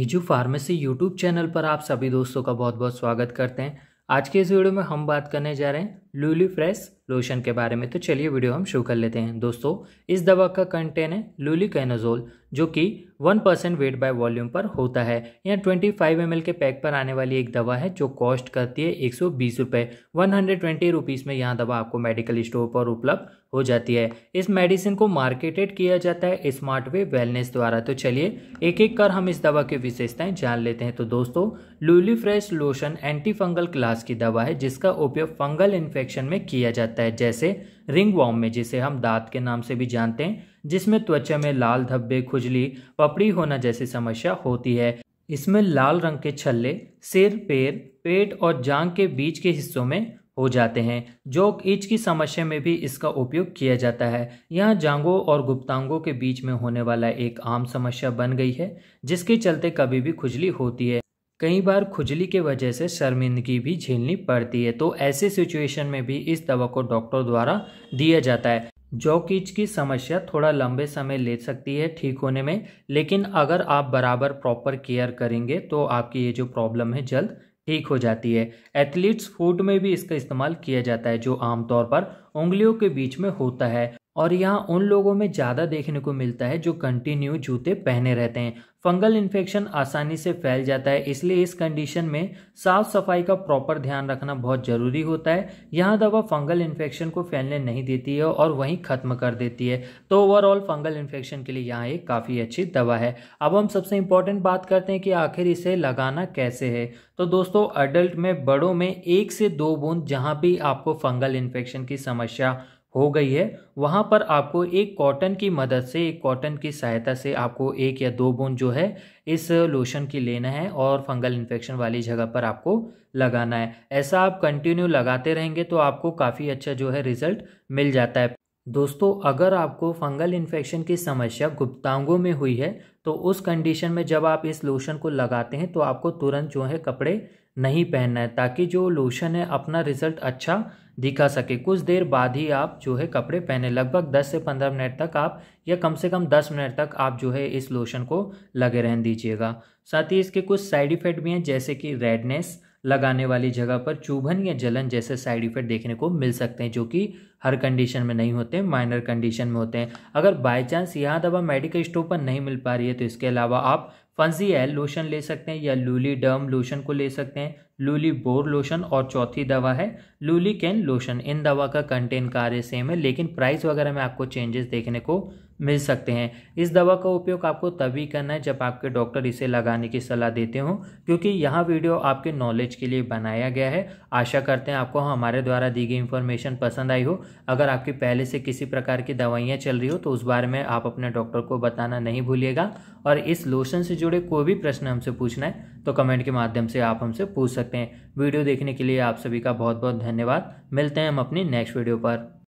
edu pharmacy YouTube channel पर आप सभी दोस्तों का बहुत बहुत स्वागत करते हैं आज के इस वीडियो में हम बात करने जा रहे हैं लूली फ्रेश लोशन के बारे में तो चलिए वीडियो हम शुरू कर लेते हैं दोस्तों इस दवा का कंटेन है लूली कैनोजोल जो कि 1% परसेंट वेट बाय वॉल्यूम पर होता है यह 25 फाइव एम के पैक पर आने वाली एक दवा है जो कॉस्ट करती है एक सौ बीस रुपये वन हंड्रेड ट्वेंटी रुपीज़ में यह दवा आपको मेडिकल स्टोर पर उपलब्ध हो जाती है इस मेडिसिन को मार्केटेड किया जाता है स्मार्ट वे वेलनेस द्वारा तो चलिए एक एक कर हम इस दवा की विशेषताएं जान लेते हैं तो दोस्तों लूली fresh lotion antifungal class की दवा है जिसका उपयोग फंगल इन्फेक्ट इन्फेक्शन में किया जाता है जैसे रिंग वॉम में जिसे हम दांत के नाम से भी जानते हैं जिसमें त्वचा में लाल धब्बे खुजली पपड़ी होना जैसी समस्या होती है इसमें लाल रंग के छल्ले सिर पैर पेट और जांग के बीच के हिस्सों में हो जाते हैं जो ईच की समस्या में भी इसका उपयोग किया जाता है यहाँ जांगों और गुप्तांगों के बीच में होने वाला एक आम समस्या बन गई है जिसके चलते कभी भी खुजली होती है कई बार खुजली के वजह से शर्मिंदगी भी झेलनी पड़ती है तो ऐसे सिचुएशन में भी इस दवा को डॉक्टर द्वारा दिया जाता है जॉकिच की समस्या थोड़ा लंबे समय ले सकती है ठीक होने में लेकिन अगर आप बराबर प्रॉपर केयर करेंगे तो आपकी ये जो प्रॉब्लम है जल्द ठीक हो जाती है एथलीट्स फूड में भी इसका इस्तेमाल किया जाता है जो आमतौर पर उंगलियों के बीच में होता है और यहाँ उन लोगों में ज़्यादा देखने को मिलता है जो कंटिन्यू जूते पहने रहते हैं फंगल इन्फेक्शन आसानी से फैल जाता है इसलिए इस कंडीशन में साफ सफाई का प्रॉपर ध्यान रखना बहुत ज़रूरी होता है यहाँ दवा फंगल इन्फेक्शन को फैलने नहीं देती है और वहीं ख़त्म कर देती है तो ओवरऑल फंगल इन्फेक्शन के लिए यहाँ एक काफ़ी अच्छी दवा है अब हम सबसे इंपॉर्टेंट बात करते हैं कि आखिर इसे लगाना कैसे है तो दोस्तों अडल्ट में बड़ों में एक से दो बूंद जहाँ भी आपको फंगल इन्फेक्शन की समस्या समस्या हो गई है वहाँ पर आपको एक कॉटन की मदद से एक कॉटन की सहायता से आपको एक या दो बूंद जो है इस लोशन की लेना है और फंगल इन्फेक्शन वाली जगह पर आपको लगाना है ऐसा आप कंटिन्यू लगाते रहेंगे तो आपको काफ़ी अच्छा जो है रिजल्ट मिल जाता है दोस्तों अगर आपको फंगल इन्फेक्शन की समस्या गुप्तांगों में हुई है तो उस कंडीशन में जब आप इस लोशन को लगाते हैं तो आपको तुरंत जो है कपड़े नहीं पहनना है ताकि जो लोशन है अपना रिजल्ट अच्छा दिखा सके कुछ देर बाद ही आप जो है कपड़े पहने लगभग 10 से 15 मिनट तक आप या कम से कम 10 मिनट तक आप जो है इस लोशन को लगे रहने दीजिएगा साथ ही इसके कुछ साइड इफ़ेक्ट भी हैं जैसे कि रेडनेस लगाने वाली जगह पर चुभन या जलन जैसे साइड इफेक्ट देखने को मिल सकते हैं जो कि हर कंडीशन में नहीं होते माइनर कंडीशन में होते हैं अगर बाई चांस यहाँ दवा मेडिकल स्टोर पर नहीं मिल पा रही है तो इसके अलावा आप फंजी एल लोशन ले सकते हैं या लूली डर्म लोशन को ले सकते हैं लूली बोर लोशन और चौथी दवा है लूली कैन लोशन इन दवा का कंटेन कार्य सेम है लेकिन प्राइस वगैरह में आपको चेंजेस देखने को मिल सकते हैं इस दवा का उपयोग आपको तभी करना है जब आपके डॉक्टर इसे लगाने की सलाह देते हों क्योंकि यह वीडियो आपके नॉलेज के लिए बनाया गया है आशा करते हैं आपको हमारे द्वारा दी गई इन्फॉर्मेशन पसंद आई हो अगर आपकी पहले से किसी प्रकार की दवाइयाँ चल रही हो तो उस बारे में आप अपने डॉक्टर को बताना नहीं भूलिएगा और इस लोशन से जुड़े कोई भी प्रश्न हमसे पूछना है तो कमेंट के माध्यम से आप हमसे पूछ सकते हैं वीडियो देखने के लिए आप सभी का बहुत बहुत धन्यवाद मिलते हैं हम अपनी नेक्स्ट वीडियो पर